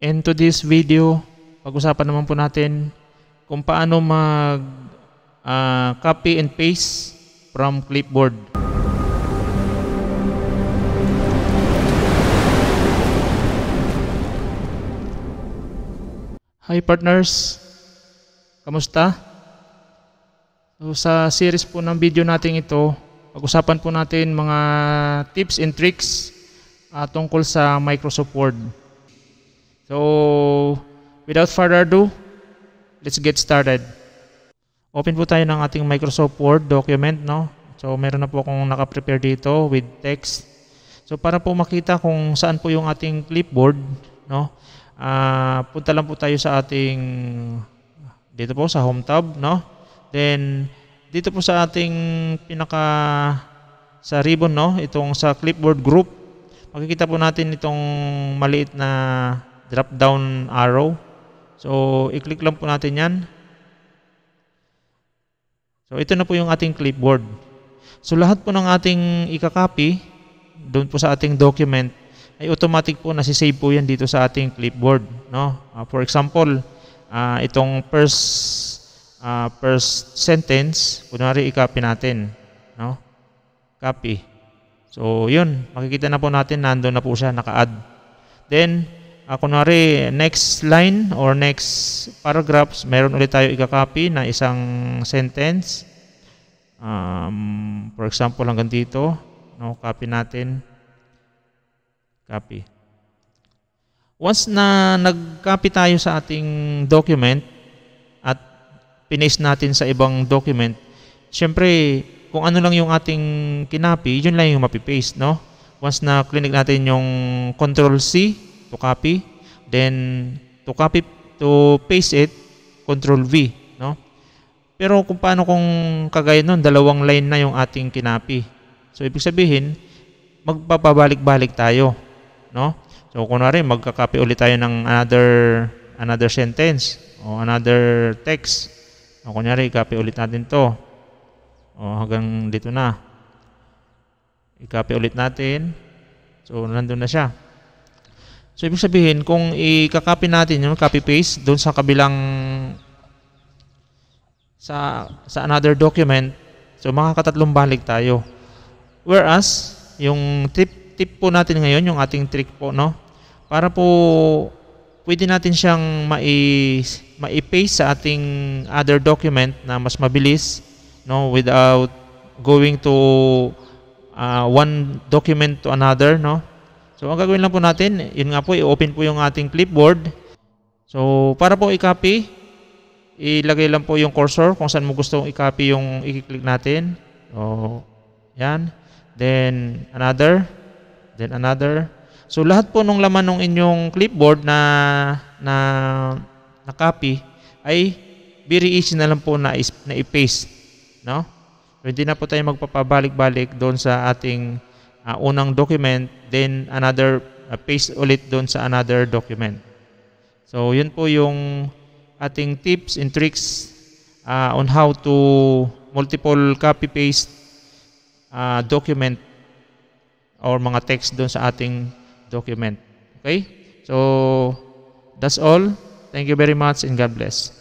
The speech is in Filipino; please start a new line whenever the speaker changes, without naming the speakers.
And to this video, pag-usapan naman po natin kung paano mag uh, copy and paste from clipboard. Hi partners! Kamusta? So, sa series po ng video natin ito, pag-usapan po natin mga tips and tricks uh, tungkol sa Microsoft Word. So, without further ado, let's get started. Open po tayo ng ating Microsoft Word document, no? So, meron na po akong nakaprepare dito with text. So, para po makita kung saan po yung ating clipboard, no? Uh, punta lang po tayo sa ating, dito po sa Home tab, no? Then, dito po sa ating pinaka, sa ribbon, no? Itong sa clipboard group, makikita po natin itong maliit na drop down arrow. So, i-click lang po natin yan. So, ito na po yung ating clipboard. So, lahat po ng ating ikakopy doon po sa ating document ay automatic po nasi-save po yan dito sa ating clipboard. No? Uh, for example, uh, itong first, uh, first sentence, kunwari i-copy natin. No? Copy. So, yun. Makikita na po natin, nandoon na po siya, naka-add. Then, uh, kunwari next line or next paragraphs, meron ulit tayo ikakopy na isang sentence. Um, for example, hanggang dito, no, copy natin. Copy. Once na nag-copy tayo sa ating document at pinaste natin sa ibang document, syempre, kung ano lang yung ating kinapi, yun lang yung mapipaste, no? Once na clinic natin yung Control-C, to copy. Then, to copy, to paste it, control V. No? Pero kung paano kung kagaya nun, dalawang line na yung ating kinapi. So, ibig sabihin, magpapabalik-balik tayo. No? So, kunwari, magkakapi ulit tayo ng another, another sentence o another text. O, kunyari, i-copy ulit natin to. O, hanggang dito na. I-copy ulit natin. So, nandun na siya. So, ibig sabihin, kung i-copy natin yung copy-paste doon sa kabilang sa, sa another document, so makakatatlong balik tayo. Whereas, yung tip, tip po natin ngayon, yung ating trick po, no? Para po, pwede natin siyang mai, mai-paste sa ating other document na mas mabilis, no? Without going to uh, one document to another, no? So, ang gagawin lang po natin, yun nga po, i-open po yung ating clipboard. So, para po i-copy, ilagay lang po yung cursor kung saan mo gusto i-copy yung i-click natin. So, yan. Then, another. Then, another. So, lahat po nung laman ng inyong clipboard na na na-copy ay very easy na lang po na, na i-paste. No? So, hindi na po tayo magpapabalik-balik doon sa ating uh, unang document, then another uh, paste ulit doon sa another document. So, yun po yung ating tips and tricks uh, on how to multiple copy-paste uh, document or mga text doon sa ating document. Okay? So, that's all. Thank you very much and God bless.